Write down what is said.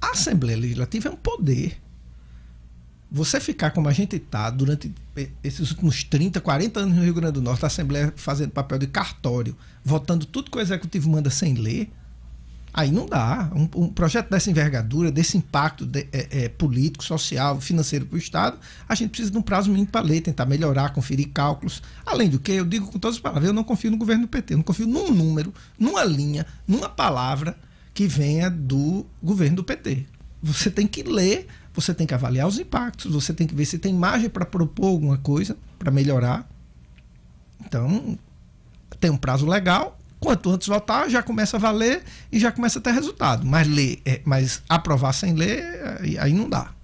A Assembleia Legislativa é um poder. Você ficar como a gente está durante esses últimos 30, 40 anos no Rio Grande do Norte, a Assembleia fazendo papel de cartório, votando tudo que o Executivo manda sem ler, aí não dá. Um, um projeto dessa envergadura, desse impacto de, é, é, político, social, financeiro para o Estado, a gente precisa de um prazo mínimo para ler, tentar melhorar, conferir cálculos. Além do que, eu digo com todas as palavras, eu não confio no governo do PT, eu não confio num número, numa linha, numa palavra que venha do governo do PT. Você tem que ler, você tem que avaliar os impactos, você tem que ver se tem margem para propor alguma coisa, para melhorar. Então, tem um prazo legal. Quanto antes votar, já começa a valer e já começa a ter resultado. Mas ler, é, mas aprovar sem ler, aí não dá.